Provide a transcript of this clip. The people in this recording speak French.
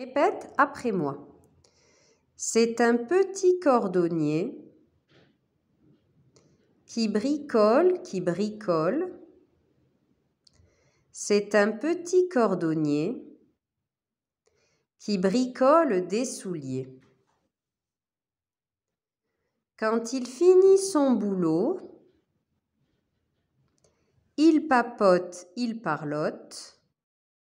Répète après moi. C'est un petit cordonnier qui bricole, qui bricole. C'est un petit cordonnier qui bricole des souliers. Quand il finit son boulot, il papote, il parlote.